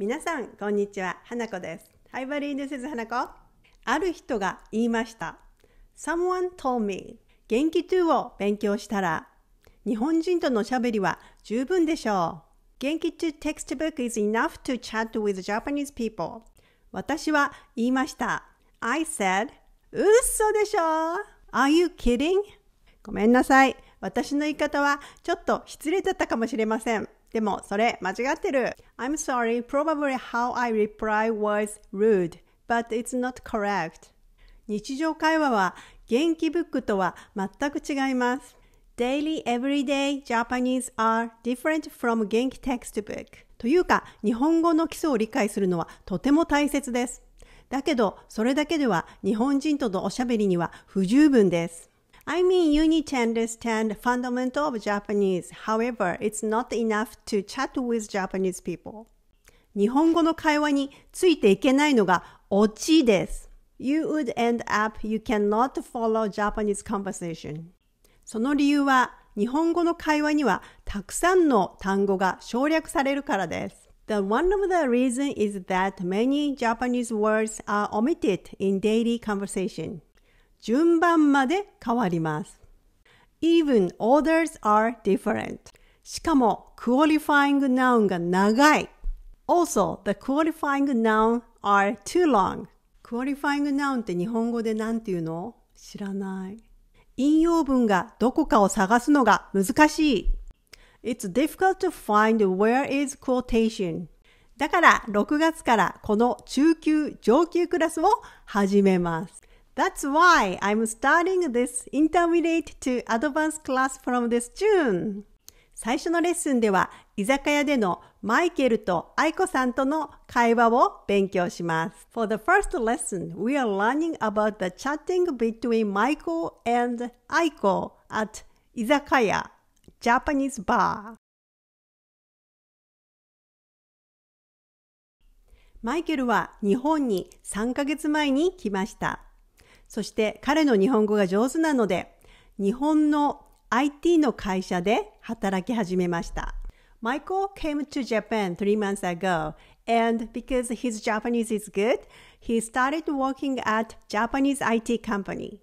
皆さん、こんにちは。花子です。Hi, buddy. This is 花子。ある人が言いました。Someone told me. 元気2を勉強したら、日本人とのしゃべりは十分でしょう。元気 t textbook is enough to chat with Japanese people. 私は言いました。I said, 嘘でしょ Are you kidding? ごめんなさい。私の言い方はちょっと失礼だったかもしれません。でもそれ間違ってる。I'm sorry, probably how I reply was rude, but it's not correct. 日常会話は元気ブックとは全く違います。Daily Everyday Japanese are different from 元気 textbook というか日本語の基礎を理解するのはとても大切です。だけどそれだけでは日本人とのおしゃべりには不十分です。I mean, you need to understand the fundamental of Japanese. However, it's not enough to chat with Japanese people. 日本語の会話についていけないのがオチです。You would end up you cannot follow Japanese conversation. その理由は日本語の会話にはたくさんの単語が省略されるからです。The one of the reason is that many Japanese words are omitted in daily conversation. 順番まで変わります。Even orders are different. しかも、qualifying noun が長い。Also, the qualifying noun are too long. qualifying noun って日本語で何て言うの知らない。引用文がどこかを探すのが難しい。It's difficult to find where is quotation. だから6月からこの中級上級クラスを始めます。That's why I'm starting this intermediate to advanced class from this June. 最初のレッスンでは居酒屋でのマイケルと愛子さんとの会話を勉強します。For the first lesson, we are learning about the chatting between Michael and Aiko at 居酒屋 Japanese bar. マイケルは日本に3ヶ月前に来ました。そして彼の日本語が上手なので、日本の IT の会社で働き始めました。Michael came to Japan three months ago, and because his Japanese is good, he started working at Japanese IT company.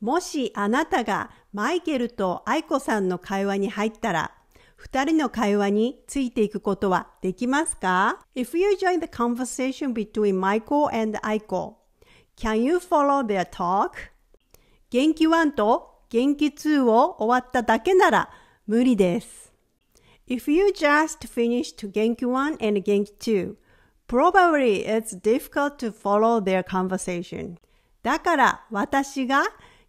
もしあなたがマイケルと愛子さんの会話に入ったら、二人の会話についていくことはできますか ?If you join the conversation between Michael and Aiko, Can you follow their talk? 元気1と元気2を終わっただけなら無理です。If you just finished 元気1 and 元気 2, probably it's difficult to follow their conversation. だから私が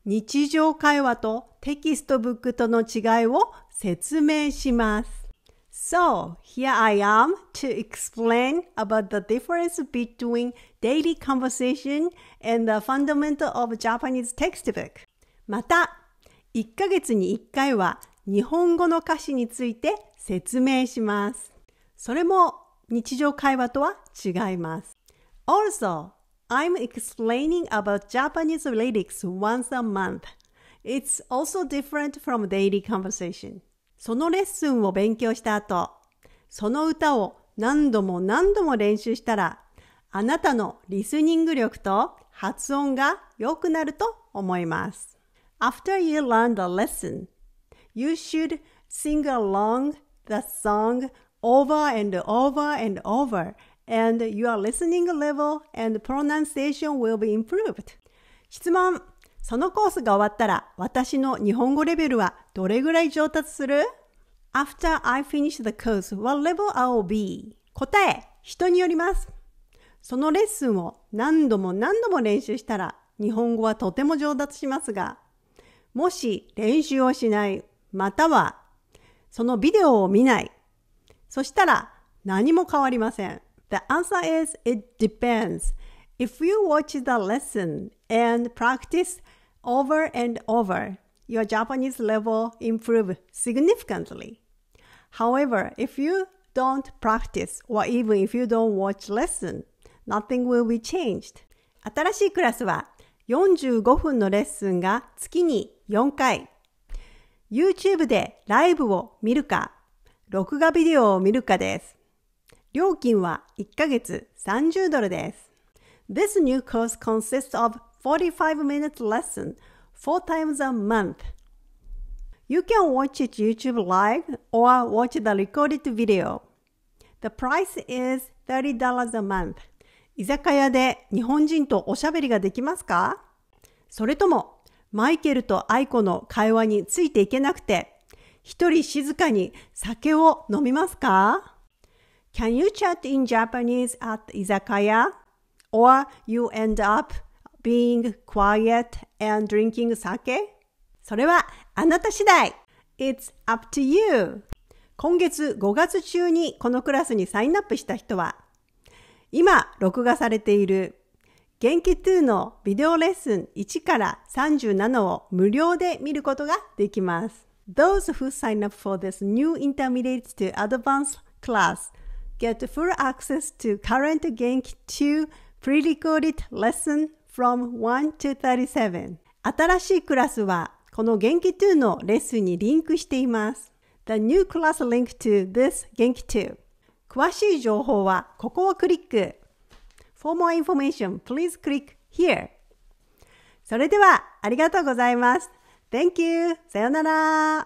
日常会話とテキストブックとの違いを説明します。So here I am to explain about the difference between daily conversation and the fundamental of Japanese textbook. また、1ヶ月に1回は日本語の歌詞について説明します。それも日常会話とは違います。Also, I'm explaining about Japanese lyrics once a month. It's also different from daily conversation. そのレッスンを勉強した後、その歌を何度も何度も練習したら、あなたのリスニング力と発音が良くなると思います。After you learn the lesson, you should sing along the song over and over and over and your listening level and pronunciation will be improved. 質問そのコースが終わったら私の日本語レベルはどれぐらい上達する ?After I finish the course, what level I'll be? 答え、人によります。そのレッスンを何度も何度も練習したら日本語はとても上達しますが、もし練習をしない、またはそのビデオを見ない、そしたら何も変わりません。The answer is it depends. If you watch the lesson and practice over and over, your Japanese level improve significantly. However, if you don't practice or even if you don't watch lesson, nothing will be changed. 新しいクラスは45分のレッスンが月に4回。YouTube でライブを見るか、録画ビデオを見るかです。料金は1ヶ月30ドルです。This new course consists of 45 minute lesson four times a month. You can watch it YouTube live or watch the recorded video. The price is $30 a month. 居酒屋で日本人とおしゃべりができますかそれとも、マイケルとアイコの会話についていけなくて、一人静かに酒を飲みますか Can you chat in Japanese at 居酒屋 or you end up being quiet and drinking sake? それはあなた次第 It's up to you! 今月5月中にこのクラスにサインアップした人は、今録画されている元気2のビデオレッスン1から37を無料で見ることができます。Those who sign up for this new intermediate to advanced class get full access to current Genki 2 pre-recorded lesson from 1 to 37新しいクラスはこの元気2のレッスンにリンクしています。The new class link to this 元気2詳しい情報はここをクリック For more information, please click here それではありがとうございます。Thank you! さよなら